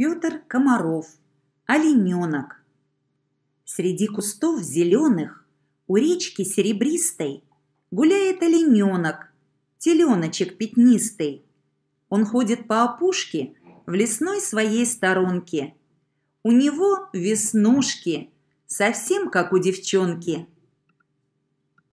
Петр Комаров. Олененок. Среди кустов зеленых, у речки серебристой, гуляет олененок, теленочек пятнистый. Он ходит по опушке в лесной своей сторонке. У него веснушки, совсем как у девчонки –